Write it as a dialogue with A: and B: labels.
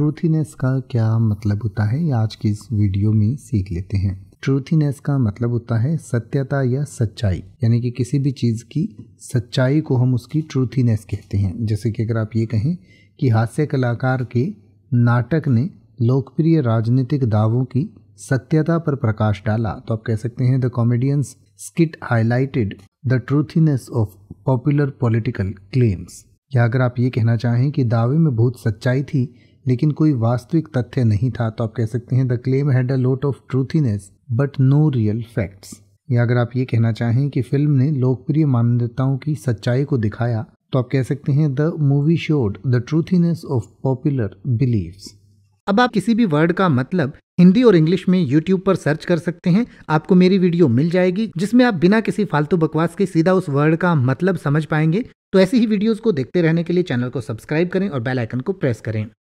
A: ट्रूथीनेस का क्या मतलब होता है ये आज की इस वीडियो में सीख लेते हैं ट्रूथीनेस का मतलब होता है सत्यता या सच्चाई यानी कि किसी भी चीज़ की सच्चाई को हम उसकी ट्रूथीनेस कहते हैं जैसे कि अगर आप ये कहें कि हास्य कलाकार के नाटक ने लोकप्रिय राजनीतिक दावों की सत्यता पर प्रकाश डाला तो आप कह सकते हैं the comedians skit highlighted the truthiness of popular political claims या अगर आप ये कहना चाहें कि दावे में बहुत सच्चाई थी लेकिन कोई वास्तविक तथ्य नहीं था तो आप कह सकते हैं the claim had a lot of truthiness but no real facts या अगर आप ये कहना चाहें कि फिल्म ने लोकप्रिय मान्यताओं की सच्चाई को दिखाया तो आप कह सकते हैं the movie showed the truthiness of popular belief अब आप किसी भी वर्ड का मतलब हिंदी और इंग्लिश में YouTube पर सर्च कर सकते हैं आपको मेरी वीडियो मिल जाएगी जिसमें आप बिना किसी फालतू बकवास के सीधा उस वर्ड का मतलब समझ पाएंगे तो ऐसी ही वीडियोस को देखते रहने के लिए चैनल को सब्सक्राइब करें और बेल आइकन को प्रेस करें